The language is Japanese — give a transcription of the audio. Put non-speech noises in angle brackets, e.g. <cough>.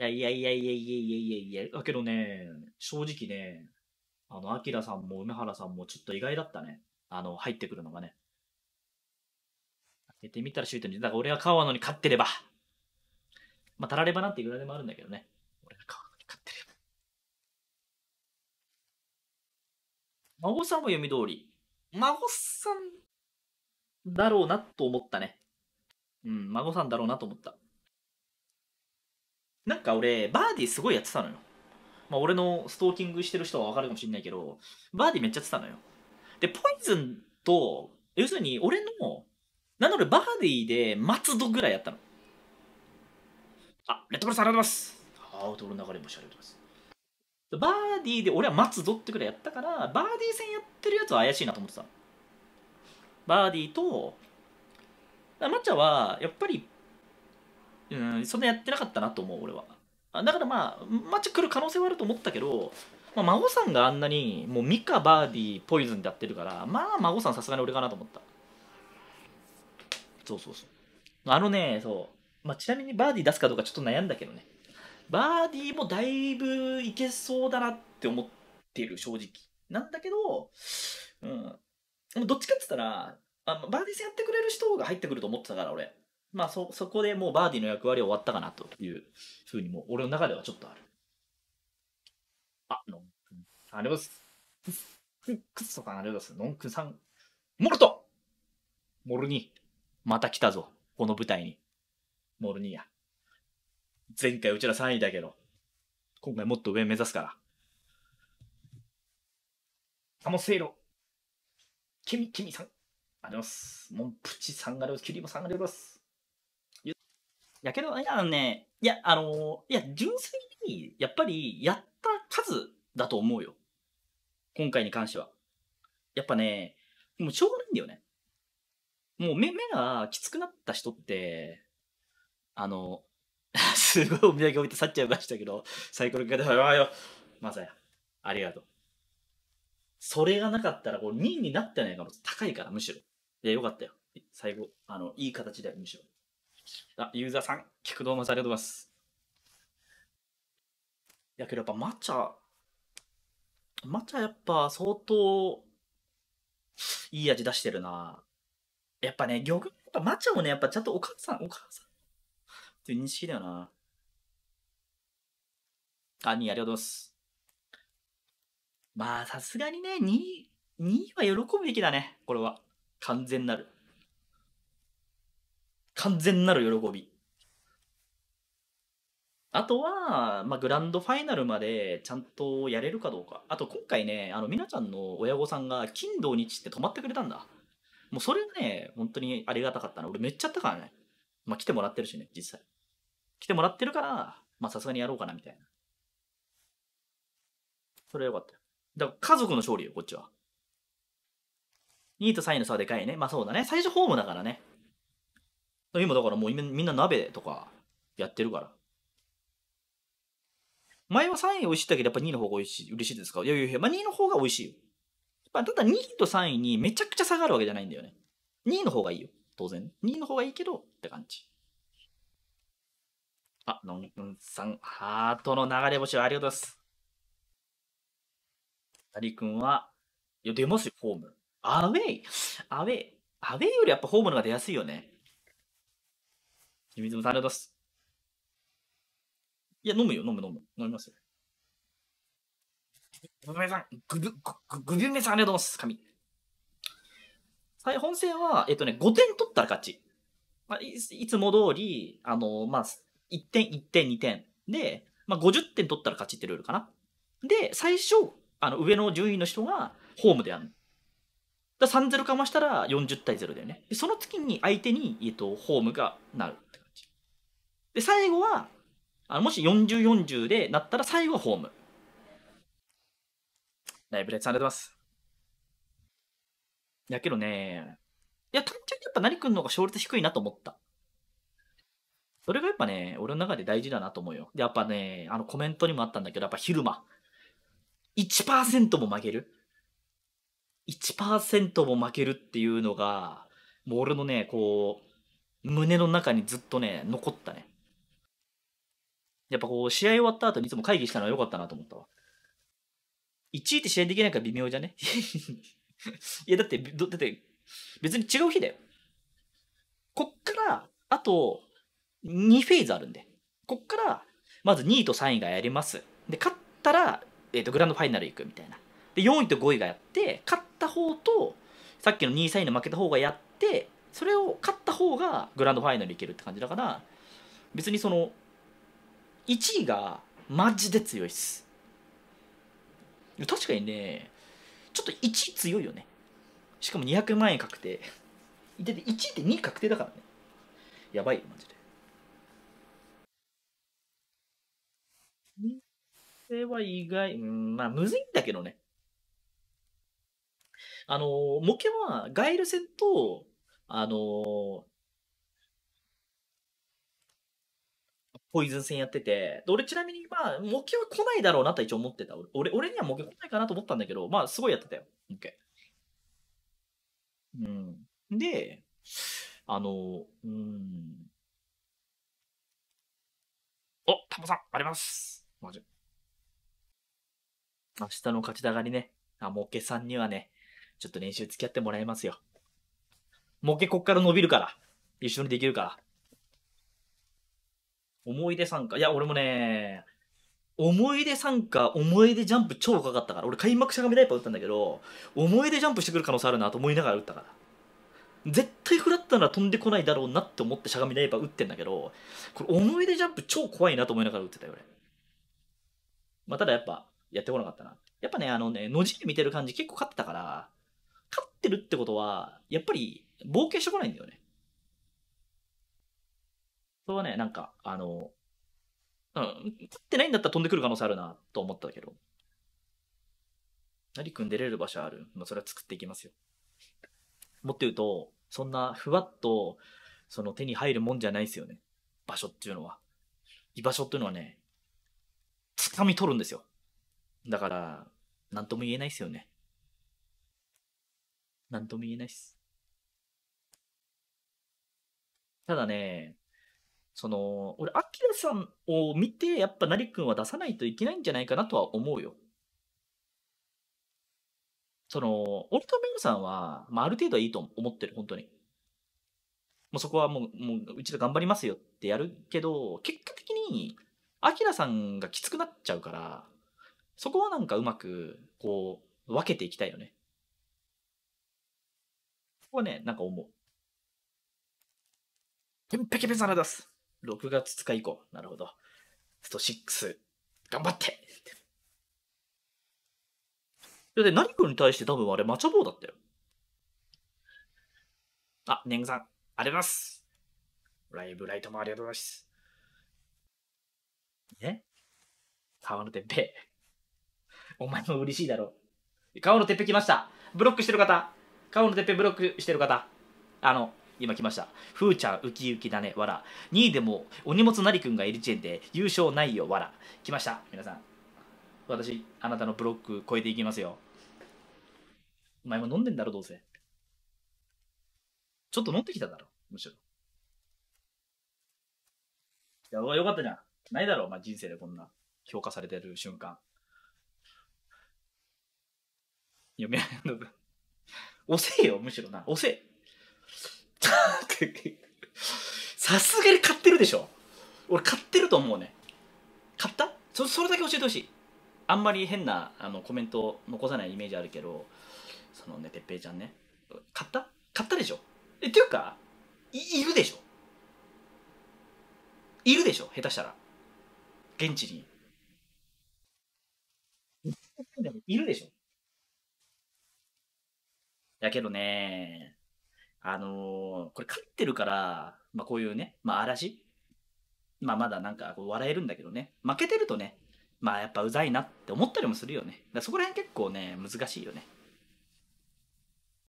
いやいやいやいやいやいやいやだけどね、正直ね、あの、アキラさんも梅原さんもちょっと意外だったね。あの、入ってくるのがね。開けてみたらシュートに、だから俺は川野に勝ってれば。まあ、たらればなんていくらでもあるんだけどね。俺が川野に勝ってれば。孫さんも読み通り。孫さんだろうなと思ったね。うん、孫さんだろうなと思った。なんか俺、バーディーすごいやってたのよ。まあ、俺のストーキングしてる人はわかるかもしれないけど、バーディーめっちゃやってたのよ。で、ポイズンと、要するに俺の、なのでバーディーで松戸ぐらいやったの。あ、レッドブルさんありがとうございます。アウトの流れもありがとうございます。バーディーで俺は松戸ってぐらいやったから、バーディー戦やってるやつは怪しいなと思ってたの。バーディーと、マッチャはやっぱりうんそんなやってなかったなと思う俺はだからまあマッチ来る可能性はあると思ったけど、まあ、孫さんがあんなにもうミカバーディーポイズンでやってるからまあ孫さんさすがに俺かなと思ったそうそうそうあのねそう、まあ、ちなみにバーディー出すかどうかちょっと悩んだけどねバーディーもだいぶいけそうだなって思ってる正直なんだけど、うん、どっちかって言ったらあバーディー戦やってくれる人が入ってくると思ってたから俺まあそ、そこでもうバーディーの役割終わったかなというふうにも、俺の中ではちょっとある。あ、ノンくんさん、ありがとうございます。くッソさん、ありがとうございます。ノンくんさん、モルトモルニー。また来たぞ。この舞台に。モルニーや。前回うちら3位だけど、今回もっと上目指すから。サモセイロ。ケミ、ケミさん。ありがとうございます。モンプチさんがありがとうございます。キュリボさんありがとうございます。やけど、いやね、いや、あの、いや、純粋に、やっぱり、やった数だと思うよ。今回に関しては。やっぱね、もうしょうがないんだよね。もう目、目がきつくなった人って、あの、<laughs> すごいお土産置いて去っちゃいましたけど、サイコロ系で、わよ、まさや、ありがとう。それがなかったら、こう、2位になってないかも、高いから、むしろ。いや、よかったよ。最後、あの、いい形だよ、むしろ。あ、ユーザーさん、どうもありがとうございます。いやけどやっぱ抹茶、抹茶やっぱ相当いい味出してるな。やっぱね、魚群、やっぱ抹茶もね、やっぱちゃんとお母さん、お母さんっていう認識だよな。あ、2位ありがとうございます。まあ、さすがにね、2位、2位は喜ぶべきだね、これは。完全なる。完全なる喜び。あとは、まあ、グランドファイナルまでちゃんとやれるかどうか。あと今回ね、あの、みなちゃんの親御さんが金土日って泊まってくれたんだ。もうそれね、本当にありがたかったな。俺めっちゃあったからね。まあ、来てもらってるしね、実際。来てもらってるから、まあ、さすがにやろうかな、みたいな。それはよかったよ。だから家族の勝利よ、こっちは。2位と3位の差はでかいね。まあそうだね。最初ホームだからね。今だからもうみんな鍋とかやってるから。前は3位美味しいだけどやっぱ2位の方が美味しい、嬉しいですかいやいやいや、まあ、2位の方が美味しいよ。まあ、ただ2位と3位にめちゃくちゃ下がるわけじゃないんだよね。2位の方がいいよ。当然。2位の方がいいけどって感じ。あ、のんくんさん、ハートの流れ星はありがとうございます。なりくんは、いや、出ますよ、ホーム。アウェイアウェイアウェイよりやっぱホームのが出やすいよね。水もズムサす。いや、飲むよ、飲む、飲む。飲みますよ。ごめんさん、ぐぶ、ぐ、ぐぶめさん、ありがとうございます。神。はい、本戦は、えっとね、5点取ったら勝ち。まあ、いいつも通り、あの、まあ、1点、1点、2点。で、まあ、50点取ったら勝ちってルールかな。で、最初、あの、上の順位の人が、ホームでやる。だ3-0かましたら40対0だよね。で、その次に相手に、えっと、ホームがなる。で最後はあもし4040でなったら最後はホームライブレッツありがとうございますやけどねいや単純にやっぱ何くんの方が勝率低いなと思ったそれがやっぱね俺の中で大事だなと思うよでやっぱねあのコメントにもあったんだけどやっぱ昼間1%も負ける1%も負けるっていうのがもう俺のねこう胸の中にずっとね残ったねやっぱこう、試合終わった後にいつも会議したのは良かったなと思ったわ。1位って試合できないから微妙じゃね <laughs> いや、だって、だって、別に違う日だよ。こっから、あと、2フェーズあるんで。こっから、まず2位と3位がやります。で、勝ったら、えっ、ー、と、グランドファイナル行くみたいな。で、4位と5位がやって、勝った方と、さっきの2位、3位の負けた方がやって、それを勝った方がグランドファイナル行けるって感じだから、別にその、1位がマジで強いっす確かにねちょっと1位強いよねしかも200万円確定で1位って2位確定だからねやばいよマジでこれは意外うんまあむずいんだけどねあの模型はガイル戦とあのポイズン戦やってて、俺ちなみに、まあ、目標は来ないだろうなと一応思ってた。俺、俺には目標来ないかなと思ったんだけど、まあ、すごいやってたよ。一回。うん。で、あの、うん。お、タモさん、あります。マジ。明日の勝ち上がりね、あ、模型さんにはね、ちょっと練習付き合ってもらいますよ。モケこっから伸びるから。一緒にできるから。思い出参加。いや、俺もね、思い出参加、思い出ジャンプ超かかったから、俺開幕しゃがみダイー打ったんだけど、思い出ジャンプしてくる可能性あるなと思いながら打ったから。絶対フラットなら飛んでこないだろうなって思ってしゃがみダイパー打ってんだけど、これ思い出ジャンプ超怖いなと思いながら打ってたよ、俺。まあ、ただやっぱ、やってこなかったな。やっぱね、あのね、野尻見てる感じ結構勝ってたから、勝ってるってことは、やっぱり、冒険してこないんだよね。それはね、なんか、あの、うん、作ってないんだったら飛んでくる可能性あるなと思ったけど。成ん出れる場所ある、まあ、それは作っていきますよ。もっと言うと、そんなふわっと、その手に入るもんじゃないですよね。場所っていうのは。居場所っていうのはね、掴み取るんですよ。だから、なんとも言えないですよね。なんとも言えないっす。ただね、その、俺、アキラさんを見て、やっぱリ君は出さないといけないんじゃないかなとは思うよ。その、俺とメルさんは、まあ、ある程度はいいと思ってる、本当に。もうそこはもう、もう、うちで頑張りますよってやるけど、結果的に、アキラさんがきつくなっちゃうから、そこはなんかうまく、こう、分けていきたいよね。そこはね、なんか思う。ペンペケペサラ出す。6月2日以降。なるほど。スト6、頑張ってで、何君に対して多分あれ、マチャボーだったよ。あ、年貢さん、ありがとうございます。ライブライトもありがとうございます。ね川のてっぺお前も嬉しいだろう。川のてっぺ来ました。ブロックしてる方。川のてっぺブロックしてる方。あの、今来ましたふーちゃんウキウキだねわら2位でもお荷物なりくんがエリチェンで優勝ないよわら来ました皆さん私あなたのブロック超えていきますよお前も飲んでんだろどうせちょっと飲んできただろむしろいやよかったじゃんないだろお前、まあ、人生でこんな評価されてる瞬間読めない遅えよむしろな遅え <laughs> さすがに買ってるでしょ俺買ってると思うね買ったそそれだけ教えてほしいあんまり変なあのコメントを残さないイメージあるけどそのねてっぺちゃんね買った買ったでしょえっていうかいいるでしょいるでしょ下手したら現地にいるでしょだけどねあのー、これ勝ってるから、まあ、こういうね、まあ、嵐、まあ、まだなんかこう笑えるんだけどね、負けてるとね、まあ、やっぱうざいなって思ったりもするよね。だそこら辺結構ね、難しいよね。